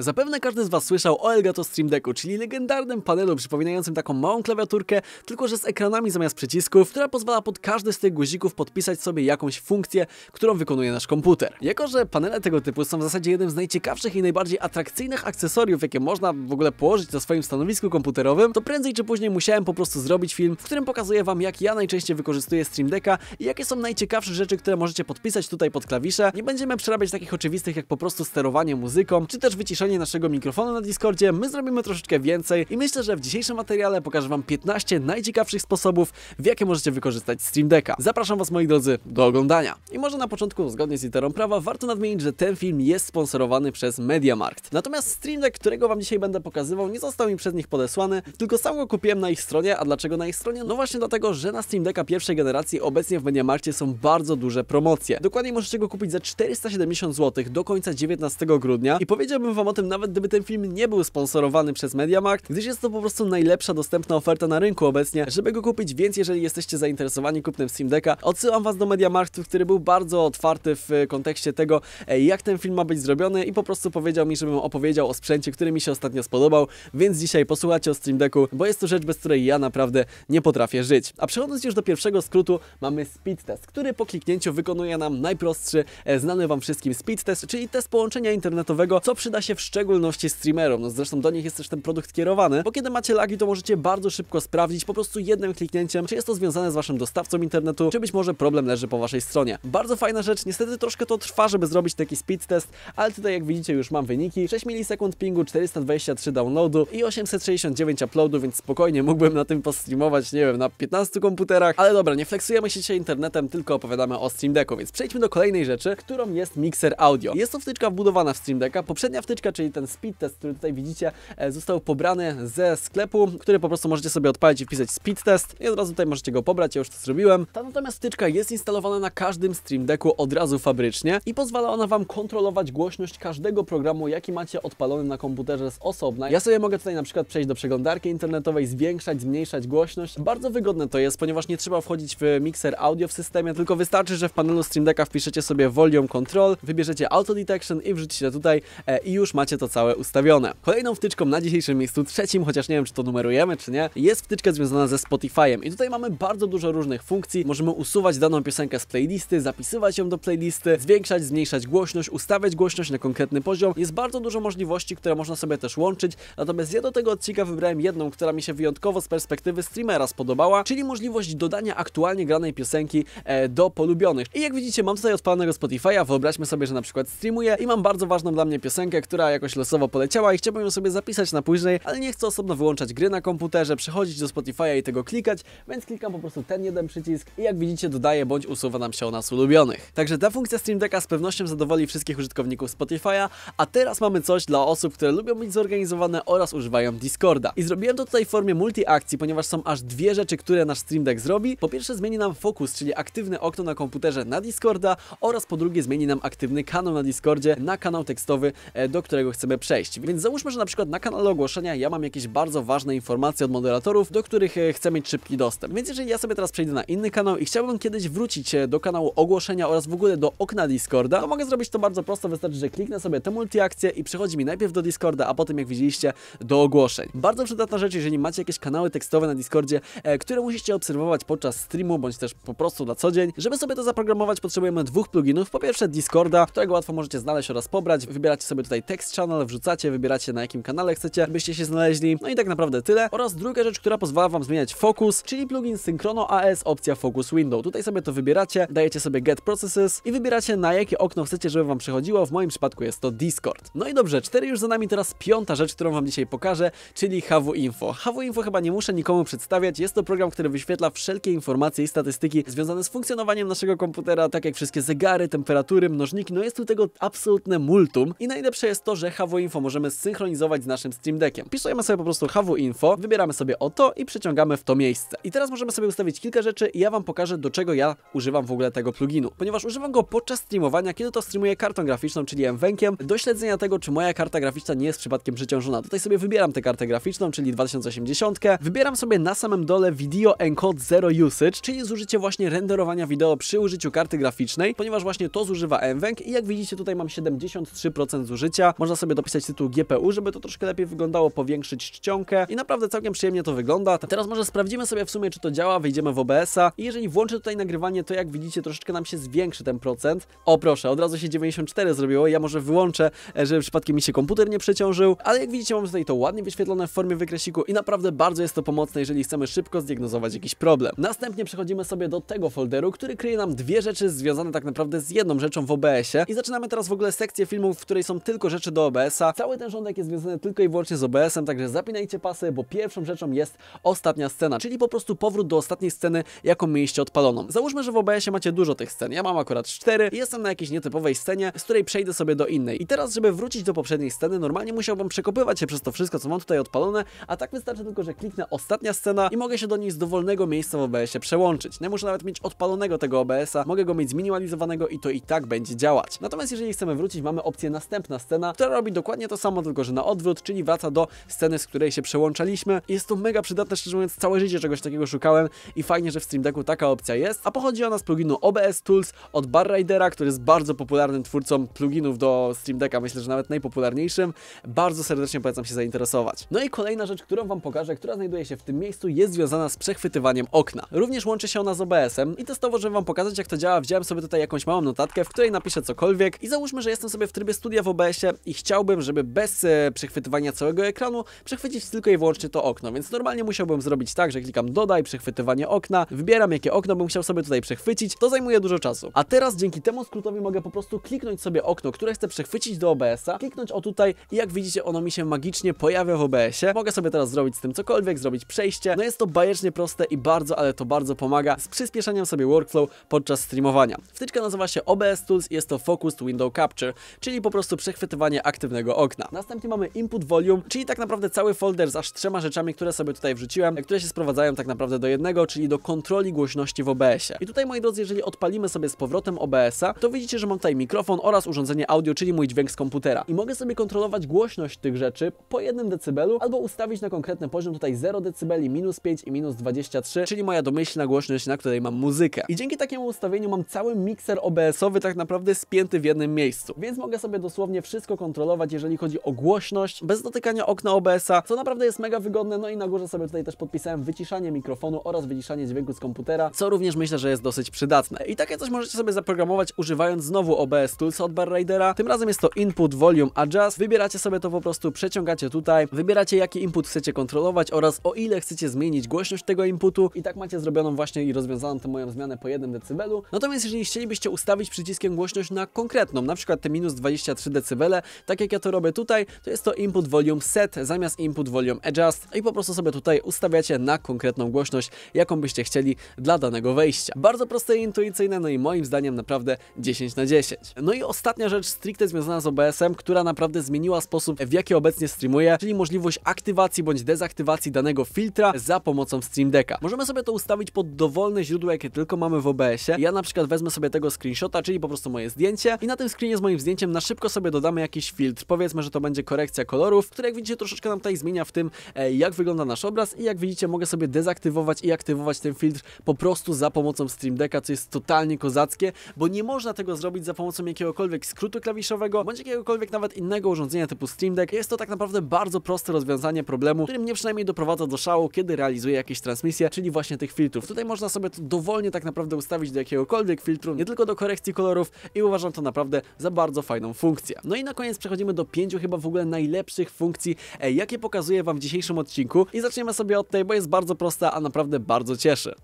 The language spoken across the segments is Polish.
Zapewne każdy z Was słyszał o Elgato Stream Decku, czyli legendarnym panelu przypominającym taką małą klawiaturkę, tylko że z ekranami zamiast przycisków, która pozwala pod każdy z tych guzików podpisać sobie jakąś funkcję, którą wykonuje nasz komputer. Jako, że panele tego typu są w zasadzie jednym z najciekawszych i najbardziej atrakcyjnych akcesoriów, jakie można w ogóle położyć na swoim stanowisku komputerowym, to prędzej czy później musiałem po prostu zrobić film, w którym pokazuję Wam, jak ja najczęściej wykorzystuję Stream Decka i jakie są najciekawsze rzeczy, które możecie podpisać tutaj pod klawisze. Nie będziemy przerabiać takich oczywistych, jak po prostu sterowanie muzyką, czy też wyciszanie naszego mikrofonu na Discordzie, my zrobimy troszeczkę więcej i myślę, że w dzisiejszym materiale pokażę Wam 15 najciekawszych sposobów, w jakie możecie wykorzystać Stream Decka. Zapraszam Was, moi drodzy, do oglądania. I może na początku, zgodnie z literą prawa, warto nadmienić, że ten film jest sponsorowany przez MediaMarkt. Natomiast Stream Deck, którego Wam dzisiaj będę pokazywał, nie został mi przez nich podesłany, tylko sam go kupiłem na ich stronie. A dlaczego na ich stronie? No właśnie dlatego, że na Stream Decka pierwszej generacji obecnie w MediaMarkcie są bardzo duże promocje. Dokładnie możecie go kupić za 470 zł do końca 19 grudnia i powiedziałbym Wam o tym, nawet gdyby ten film nie był sponsorowany przez MediaMarkt, gdyż jest to po prostu najlepsza dostępna oferta na rynku obecnie, żeby go kupić, więc jeżeli jesteście zainteresowani kupnem Steam Decka, odsyłam Was do MediaMarktu, który był bardzo otwarty w e, kontekście tego, e, jak ten film ma być zrobiony i po prostu powiedział mi, żebym opowiedział o sprzęcie, który mi się ostatnio spodobał, więc dzisiaj posłuchajcie o Steam Decku, bo jest to rzecz, bez której ja naprawdę nie potrafię żyć. A przechodząc już do pierwszego skrótu, mamy speed test, który po kliknięciu wykonuje nam najprostszy, e, znany Wam wszystkim speed test, czyli test połączenia internetowego, co przyda się w szczególności streamerom. No zresztą do nich jest też ten produkt kierowany, bo kiedy macie lagi, to możecie bardzo szybko sprawdzić po prostu jednym kliknięciem, czy jest to związane z waszym dostawcą internetu, czy być może problem leży po waszej stronie. Bardzo fajna rzecz, niestety troszkę to trwa, żeby zrobić taki speed test, ale tutaj jak widzicie już mam wyniki. 6 milisekund pingu, 423 downloadu i 869 uploadu, więc spokojnie mógłbym na tym postreamować, nie wiem, na 15 komputerach, ale dobra, nie flexujemy się dzisiaj internetem, tylko opowiadamy o Stream Decku, więc przejdźmy do kolejnej rzeczy, którą jest mixer audio. Jest to wtyczka wbudowana w Stream Decka, poprzednia wtyczka czyli ten speed test, który tutaj widzicie, e, został pobrany ze sklepu, który po prostu możecie sobie odpalić i wpisać speed test i od razu tutaj możecie go pobrać, ja już to zrobiłem. Ta natomiast styczka jest instalowana na każdym Stream Decku od razu fabrycznie i pozwala ona Wam kontrolować głośność każdego programu, jaki macie odpalony na komputerze z osobna. Ja sobie mogę tutaj na przykład przejść do przeglądarki internetowej, zwiększać, zmniejszać głośność. Bardzo wygodne to jest, ponieważ nie trzeba wchodzić w mixer audio w systemie, tylko wystarczy, że w panelu Stream Decka wpiszecie sobie volume control, wybierzecie auto detection i wrzucicie tutaj e, i już macie to całe ustawione. Kolejną wtyczką na dzisiejszym miejscu trzecim, chociaż nie wiem czy to numerujemy czy nie, jest wtyczka związana ze Spotify'em i tutaj mamy bardzo dużo różnych funkcji. Możemy usuwać daną piosenkę z playlisty, zapisywać ją do playlisty, zwiększać, zmniejszać głośność, ustawiać głośność na konkretny poziom. Jest bardzo dużo możliwości, które można sobie też łączyć, natomiast ja do tego odcinka wybrałem jedną, która mi się wyjątkowo z perspektywy streamera spodobała, czyli możliwość dodania aktualnie granej piosenki e, do polubionych. I jak widzicie mam tutaj odpalonego Spotify'a, wyobraźmy sobie, że na przykład streamuję i mam bardzo ważną dla mnie piosenkę, która jakoś losowo poleciała i chciałbym ją sobie zapisać na później, ale nie chcę osobno wyłączać gry na komputerze, przechodzić do Spotify'a i tego klikać, więc klikam po prostu ten jeden przycisk i jak widzicie dodaje bądź usuwa nam się o nas ulubionych. Także ta funkcja Stream Decka z pewnością zadowoli wszystkich użytkowników Spotify'a, a teraz mamy coś dla osób, które lubią być zorganizowane oraz używają Discorda. I zrobiłem to tutaj w formie multi-akcji, ponieważ są aż dwie rzeczy, które nasz Stream Deck zrobi. Po pierwsze zmieni nam fokus, czyli aktywne okno na komputerze na Discorda oraz po drugie zmieni nam aktywny kanał na Discordzie na kanał tekstowy, e, do którego którego chcemy przejść. Więc załóżmy, że na przykład na kanale ogłoszenia ja mam jakieś bardzo ważne informacje od moderatorów, do których e, chcę mieć szybki dostęp. Więc jeżeli ja sobie teraz przejdę na inny kanał i chciałbym kiedyś wrócić e, do kanału ogłoszenia oraz w ogóle do okna Discorda, to mogę zrobić to bardzo prosto, wystarczy, że kliknę sobie tę multiakcję i przychodzi mi najpierw do Discorda, a potem jak widzieliście do ogłoszeń. Bardzo przydatna rzecz, jeżeli macie jakieś kanały tekstowe na Discordzie, e, które musicie obserwować podczas streamu, bądź też po prostu na co dzień. Żeby sobie to zaprogramować potrzebujemy dwóch pluginów. Po pierwsze Discorda, którego łatwo możecie znaleźć oraz pobrać. Wybieracie sobie tutaj tekst Channel, wrzucacie, wybieracie na jakim kanale chcecie, byście się znaleźli. No i tak naprawdę tyle. Oraz druga rzecz, która pozwala Wam zmieniać fokus, czyli plugin Synchrono AS, opcja Focus Window. Tutaj sobie to wybieracie, dajecie sobie Get Processes i wybieracie na jakie okno chcecie, żeby Wam przychodziło. W moim przypadku jest to Discord. No i dobrze, cztery już za nami, teraz piąta rzecz, którą Wam dzisiaj pokażę, czyli HW Info. HW Info chyba nie muszę nikomu przedstawiać, jest to program, który wyświetla wszelkie informacje i statystyki związane z funkcjonowaniem naszego komputera, tak jak wszystkie zegary, temperatury, mnożniki, no jest tu tego absolutne multum i najlepsze jest to, że HW Info możemy synchronizować z naszym Stream Deckiem. Piszemy sobie po prostu HW Info, wybieramy sobie oto i przeciągamy w to miejsce. I teraz możemy sobie ustawić kilka rzeczy i ja Wam pokażę, do czego ja używam w ogóle tego pluginu. Ponieważ używam go podczas streamowania, kiedy to streamuję kartą graficzną, czyli mwenkiem, do śledzenia tego, czy moja karta graficzna nie jest przypadkiem przeciążona. Tutaj sobie wybieram tę kartę graficzną, czyli 2080. Wybieram sobie na samym dole Video Encode Zero Usage, czyli zużycie właśnie renderowania wideo przy użyciu karty graficznej, ponieważ właśnie to zużywa mwenk i jak widzicie tutaj mam 73% zużycia. Można sobie dopisać tytuł GPU, żeby to troszkę lepiej wyglądało, powiększyć czcionkę i naprawdę całkiem przyjemnie to wygląda. Teraz może sprawdzimy sobie w sumie, czy to działa, wejdziemy w OBS-a i jeżeli włączę tutaj nagrywanie, to jak widzicie, troszeczkę nam się zwiększy ten procent. O proszę, od razu się 94 zrobiło, ja może wyłączę, e, żeby przypadkiem mi się komputer nie przeciążył, ale jak widzicie, mam tutaj to ładnie wyświetlone w formie wykresiku i naprawdę bardzo jest to pomocne, jeżeli chcemy szybko zdiagnozować jakiś problem. Następnie przechodzimy sobie do tego folderu, który kryje nam dwie rzeczy związane tak naprawdę z jedną rzeczą w OBS-ie i zaczynamy teraz w ogóle sekcję filmów, w której są tylko rzeczy do OBS-a. Cały ten rządek jest związany tylko i wyłącznie z OBS-em, także zapinajcie pasy, bo pierwszą rzeczą jest ostatnia scena, czyli po prostu powrót do ostatniej sceny, jaką mieliście odpaloną. Załóżmy, że w OBS-ie macie dużo tych scen. Ja mam akurat cztery. jestem na jakiejś nietypowej scenie, z której przejdę sobie do innej. I teraz, żeby wrócić do poprzedniej sceny, normalnie musiałbym przekopywać się przez to wszystko, co mam tutaj odpalone, a tak wystarczy tylko, że kliknę ostatnia scena i mogę się do niej z dowolnego miejsca w OBS-ie przełączyć. Nie muszę nawet mieć odpalonego tego OBS-a, mogę go mieć zminimalizowanego i to i tak będzie działać. Natomiast jeżeli chcemy wrócić, mamy opcję następna scena, która robi dokładnie to samo, tylko że na odwrót, czyli wraca do sceny, z której się przełączaliśmy. Jest to mega przydatne, szczerze mówiąc, całe życie czegoś takiego szukałem i fajnie, że w Stream Decku taka opcja jest, a pochodzi ona z pluginu OBS Tools od Barridera, który jest bardzo popularnym twórcą pluginów do Stream Decka, myślę, że nawet najpopularniejszym. Bardzo serdecznie polecam się zainteresować. No i kolejna rzecz, którą Wam pokażę, która znajduje się w tym miejscu, jest związana z przechwytywaniem okna. Również łączy się ona z OBS-em i testowo, żeby Wam pokazać, jak to działa, wziąłem sobie tutaj jakąś małą notatkę, w której napiszę cokolwiek i załóżmy, że jestem sobie w trybie studia w OBS-ie i chciałbym, żeby bez e, przechwytywania całego ekranu przechwycić tylko i wyłącznie to okno, więc normalnie musiałbym zrobić tak, że klikam dodaj, przechwytywanie okna, wybieram jakie okno bym chciał sobie tutaj przechwycić, to zajmuje dużo czasu. A teraz dzięki temu skrótowi mogę po prostu kliknąć sobie okno, które chcę przechwycić do OBS-a, kliknąć o tutaj i jak widzicie ono mi się magicznie pojawia w OBS-ie. Mogę sobie teraz zrobić z tym cokolwiek, zrobić przejście, no jest to bajecznie proste i bardzo, ale to bardzo pomaga z przyspieszaniem sobie workflow podczas streamowania. Wtyczka nazywa się OBS Tools jest to Focused Window Capture, czyli po prostu przechwytywanie ustawienie aktywnego okna. Następnie mamy input volume, czyli tak naprawdę cały folder z aż trzema rzeczami, które sobie tutaj wrzuciłem, które się sprowadzają tak naprawdę do jednego, czyli do kontroli głośności w OBS-ie. I tutaj moi drodzy, jeżeli odpalimy sobie z powrotem OBS-a, to widzicie, że mam tutaj mikrofon oraz urządzenie audio, czyli mój dźwięk z komputera. I mogę sobie kontrolować głośność tych rzeczy po jednym decybelu, albo ustawić na konkretny poziom tutaj 0 decybeli, minus 5 i minus 23, czyli moja domyślna głośność, na której mam muzykę. I dzięki takiemu ustawieniu mam cały mikser OBS-owy tak naprawdę spięty w jednym miejscu. Więc mogę sobie dosłownie wszystko kontrolować kontrolować, jeżeli chodzi o głośność, bez dotykania okna OBS-a, co naprawdę jest mega wygodne. No i na górze sobie tutaj też podpisałem wyciszanie mikrofonu oraz wyciszanie dźwięku z komputera, co również myślę, że jest dosyć przydatne. I takie coś możecie sobie zaprogramować używając znowu OBS Tools od Barraidera. Tym razem jest to Input Volume Adjust. Wybieracie sobie to po prostu, przeciągacie tutaj, wybieracie jaki input chcecie kontrolować oraz o ile chcecie zmienić głośność tego inputu i tak macie zrobioną właśnie i rozwiązaną tę moją zmianę po 1 dB. Natomiast jeżeli chcielibyście ustawić przyciskiem głośność na konkretną, na przykład te minus 23 dB, tak jak ja to robię tutaj, to jest to input volume set zamiast input volume adjust i po prostu sobie tutaj ustawiacie na konkretną głośność, jaką byście chcieli dla danego wejścia. Bardzo proste i intuicyjne, no i moim zdaniem naprawdę 10 na 10. No i ostatnia rzecz stricte związana z OBS-em, która naprawdę zmieniła sposób, w jaki obecnie streamuję, czyli możliwość aktywacji bądź dezaktywacji danego filtra za pomocą Stream Decka. Możemy sobie to ustawić pod dowolne źródło, jakie tylko mamy w OBS-ie. Ja na przykład wezmę sobie tego screenshota, czyli po prostu moje zdjęcie i na tym screenie z moim zdjęciem na szybko sobie dodamy jakiś filtr. Powiedzmy, że to będzie korekcja kolorów, która jak widzicie troszeczkę nam tutaj zmienia w tym, e, jak wygląda nasz obraz i jak widzicie mogę sobie dezaktywować i aktywować ten filtr po prostu za pomocą Stream Decka, co jest totalnie kozackie, bo nie można tego zrobić za pomocą jakiegokolwiek skrótu klawiszowego, bądź jakiegokolwiek nawet innego urządzenia typu Stream Deck. Jest to tak naprawdę bardzo proste rozwiązanie problemu, który mnie przynajmniej doprowadza do szału, kiedy realizuję jakieś transmisje, czyli właśnie tych filtrów. Tutaj można sobie to dowolnie tak naprawdę ustawić do jakiegokolwiek filtru, nie tylko do korekcji kolorów i uważam to naprawdę za bardzo fajną funkcję. No i na koniec przechodzimy do pięciu chyba w ogóle najlepszych funkcji, e, jakie pokazuję Wam w dzisiejszym odcinku i zaczniemy sobie od tej, bo jest bardzo prosta, a naprawdę bardzo cieszy.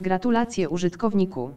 Gratulacje użytkowniku.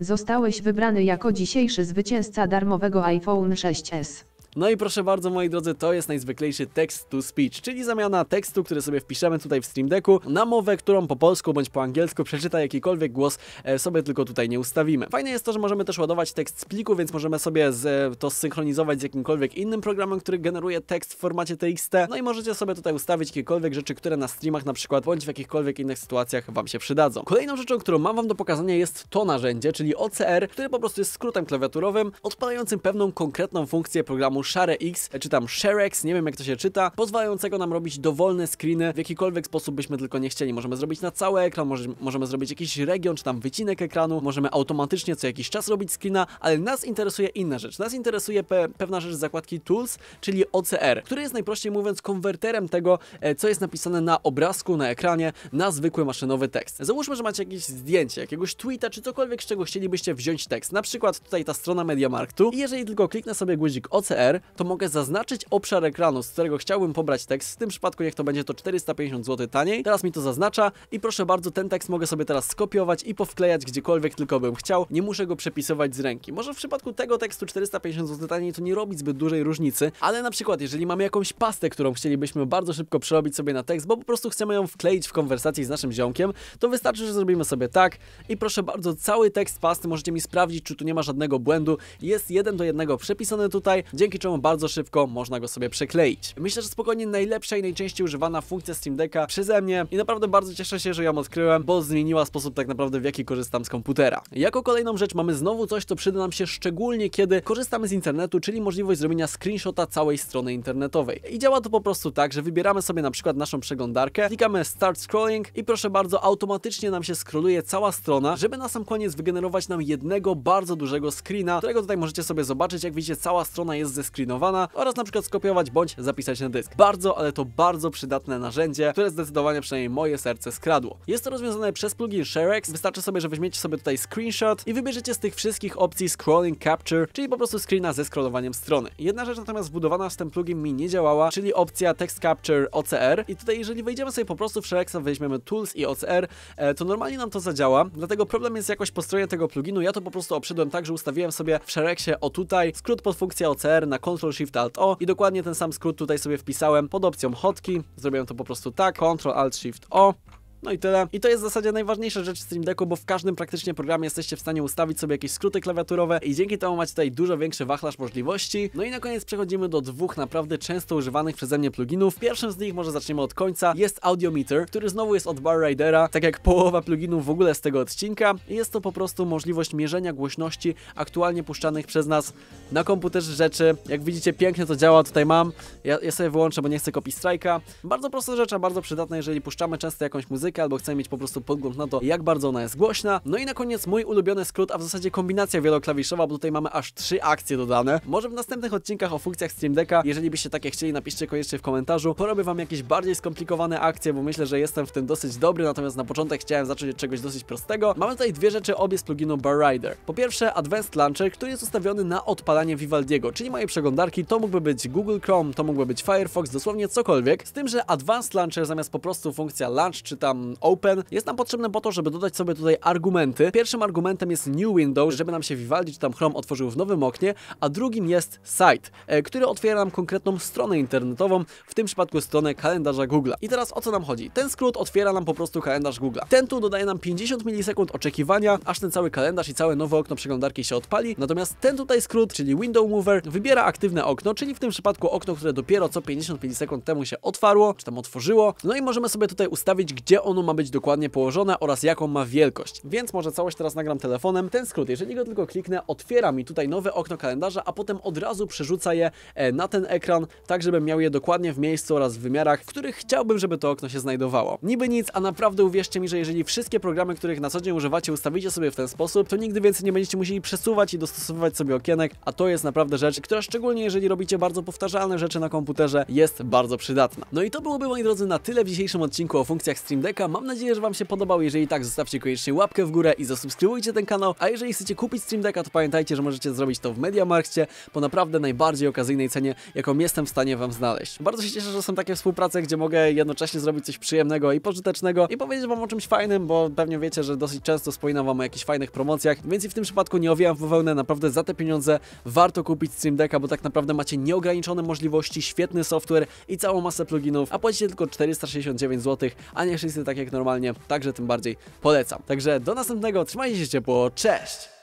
Zostałeś wybrany jako dzisiejszy zwycięzca darmowego iPhone 6s. No i proszę bardzo, moi drodzy, to jest najzwyklejszy text to speech, czyli zamiana tekstu, który sobie wpiszemy tutaj w Stream Decku, na mowę, którą po polsku bądź po angielsku przeczyta jakikolwiek głos e, sobie tylko tutaj nie ustawimy. Fajne jest to, że możemy też ładować tekst z pliku, więc możemy sobie z, e, to synchronizować z jakimkolwiek innym programem, który generuje tekst w formacie TXT. No i możecie sobie tutaj ustawić jakiekolwiek rzeczy, które na streamach na przykład, bądź w jakichkolwiek innych sytuacjach Wam się przydadzą. Kolejną rzeczą, którą mam Wam do pokazania jest to narzędzie, czyli OCR, które po prostu jest skrótem klawiaturowym, odpalającym pewną konkretną funkcję programu programu Share X, czy tam Sharex, nie wiem jak to się czyta, pozwalającego nam robić dowolne screeny w jakikolwiek sposób byśmy tylko nie chcieli. Możemy zrobić na cały ekran, może, możemy zrobić jakiś region, czy tam wycinek ekranu, możemy automatycznie co jakiś czas robić screena, ale nas interesuje inna rzecz. Nas interesuje pe pewna rzecz z zakładki Tools, czyli OCR, który jest najprościej mówiąc konwerterem tego, e, co jest napisane na obrazku, na ekranie, na zwykły maszynowy tekst. Załóżmy, że macie jakieś zdjęcie, jakiegoś tweeta, czy cokolwiek, z czego chcielibyście wziąć tekst. Na przykład tutaj ta strona MediaMarktu i jeżeli tylko kliknę sobie guzik OCR, R, to mogę zaznaczyć obszar ekranu, z którego chciałbym pobrać tekst. W tym przypadku niech to będzie to 450 zł taniej. Teraz mi to zaznacza i proszę bardzo, ten tekst mogę sobie teraz skopiować i powklejać gdziekolwiek tylko bym chciał. Nie muszę go przepisywać z ręki. Może w przypadku tego tekstu 450 zł taniej to nie robi zbyt dużej różnicy, ale na przykład jeżeli mamy jakąś pastę, którą chcielibyśmy bardzo szybko przerobić sobie na tekst, bo po prostu chcemy ją wkleić w konwersacji z naszym ziomkiem, to wystarczy, że zrobimy sobie tak i proszę bardzo, cały tekst pasty możecie mi sprawdzić, czy tu nie ma żadnego błędu. Jest jeden do jednego przepisany tutaj, dzięki bardzo szybko można go sobie przykleić. Myślę, że spokojnie najlepsza i najczęściej używana funkcja Steam Decka przeze mnie i naprawdę bardzo cieszę się, że ją odkryłem, bo zmieniła sposób tak naprawdę w jaki korzystam z komputera. Jako kolejną rzecz mamy znowu coś, co przyda nam się szczególnie kiedy korzystamy z internetu, czyli możliwość zrobienia screenshota całej strony internetowej. I działa to po prostu tak, że wybieramy sobie na przykład naszą przeglądarkę, klikamy Start Scrolling i proszę bardzo, automatycznie nam się scrolluje cała strona, żeby na sam koniec wygenerować nam jednego bardzo dużego screena, którego tutaj możecie sobie zobaczyć, jak widzicie cała strona jest ze screenowana oraz na przykład skopiować bądź zapisać na dysk. Bardzo, ale to bardzo przydatne narzędzie, które zdecydowanie przynajmniej moje serce skradło. Jest to rozwiązane przez plugin Sharex, wystarczy sobie, że weźmiecie sobie tutaj screenshot i wybierzecie z tych wszystkich opcji scrolling capture, czyli po prostu screena ze scrollowaniem strony. Jedna rzecz natomiast wbudowana w ten plugin mi nie działała, czyli opcja text capture OCR i tutaj jeżeli wejdziemy sobie po prostu w Sharexa, weźmiemy tools i OCR, e, to normalnie nam to zadziała, dlatego problem jest jakoś po stronie tego pluginu, ja to po prostu obszedłem tak, że ustawiłem sobie w Sharexie o tutaj skrót pod funkcję OCR na Ctrl-Shift-Alt-O i dokładnie ten sam skrót tutaj sobie wpisałem pod opcją hotkey. Zrobiłem to po prostu tak, Ctrl-Alt-Shift-O no i tyle. I to jest w zasadzie najważniejsza rzecz w Stream Decku, bo w każdym praktycznie programie jesteście w stanie ustawić sobie jakieś skróty klawiaturowe i dzięki temu macie tutaj dużo większy wachlarz możliwości. No i na koniec przechodzimy do dwóch naprawdę często używanych przeze mnie pluginów. Pierwszym z nich, może zaczniemy od końca, jest Audiometer, który znowu jest od Bar Ridera, tak jak połowa pluginów w ogóle z tego odcinka. Jest to po prostu możliwość mierzenia głośności aktualnie puszczanych przez nas na komputerze rzeczy. Jak widzicie, pięknie to działa, tutaj mam. Ja, ja sobie wyłączę, bo nie chcę kopii strajka. Bardzo prosta rzecz, a bardzo przydatna, jeżeli puszczamy często jakąś muzykę, muzykę albo chcę mieć po prostu podgląd na to, jak bardzo ona jest głośna. No i na koniec mój ulubiony skrót, a w zasadzie kombinacja wieloklawiszowa, bo tutaj mamy aż trzy akcje dodane. Może w następnych odcinkach o funkcjach Steam Decka, jeżeli byście takie chcieli, napiszcie koniecznie w komentarzu. Porobię wam jakieś bardziej skomplikowane akcje, bo myślę, że jestem w tym dosyć dobry, natomiast na początek chciałem zacząć od czegoś dosyć prostego. Mamy tutaj dwie rzeczy, obie z pluginu Bar Rider. Po pierwsze Advanced Launcher, który jest ustawiony na odpalanie Vivaldiego, czyli mojej przeglądarki. To mógłby być Google Chrome, to mógłby być Firefox, dosłownie cokolwiek. Z tym, że Advanced Launcher zamiast po prostu funkcja launch czy tam Open jest nam potrzebne po to, żeby dodać sobie tutaj argumenty. Pierwszym argumentem jest New Window, żeby nam się Vivaldi czy tam Chrome otworzył w nowym oknie, a drugim jest Site, e, który otwiera nam konkretną stronę internetową, w tym przypadku stronę kalendarza Google. I teraz o co nam chodzi? Ten skrót otwiera nam po prostu kalendarz Google. Ten tu dodaje nam 50 milisekund oczekiwania, aż ten cały kalendarz i całe nowe okno przeglądarki się odpali, natomiast ten tutaj skrót, czyli Window Mover, wybiera aktywne okno, czyli w tym przypadku okno, które dopiero co 50 milisekund temu się otwarło, czy tam otworzyło, no i możemy sobie tutaj ustawić, gdzie on ono ma być dokładnie położone oraz jaką ma wielkość. Więc może całość teraz nagram telefonem. Ten skrót, jeżeli go tylko kliknę, otwiera mi tutaj nowe okno kalendarza, a potem od razu przerzuca je e, na ten ekran, tak żebym miał je dokładnie w miejscu oraz w wymiarach, w których chciałbym, żeby to okno się znajdowało. Niby nic, a naprawdę uwierzcie mi, że jeżeli wszystkie programy, których na co dzień używacie, ustawicie sobie w ten sposób, to nigdy więcej nie będziecie musieli przesuwać i dostosowywać sobie okienek, a to jest naprawdę rzecz, która szczególnie jeżeli robicie bardzo powtarzalne rzeczy na komputerze, jest bardzo przydatna. No i to byłoby moi drodzy na tyle w dzisiejszym odcinku o funkcjach Stream Decka odcinka. Mam nadzieję, że Wam się podobał. Jeżeli tak, zostawcie koniecznie łapkę w górę i zasubskrybujcie ten kanał. A jeżeli chcecie kupić Stream Decka, to pamiętajcie, że możecie zrobić to w Mediamarkcie po naprawdę najbardziej okazyjnej cenie, jaką jestem w stanie Wam znaleźć. Bardzo się cieszę, że są takie współprace, gdzie mogę jednocześnie zrobić coś przyjemnego i pożytecznego i powiedzieć Wam o czymś fajnym, bo pewnie wiecie, że dosyć często wspominam Wam o jakichś fajnych promocjach, więc i w tym przypadku nie owijam w wełnę. Naprawdę za te pieniądze warto kupić Stream Decka, bo tak naprawdę macie nieograniczone możliwości, świetny software i całą masę pluginów, a płacicie tylko 469 zł, a nie 600 tak jak normalnie, także tym bardziej polecam. Także do następnego, trzymajcie się ciepło, cześć!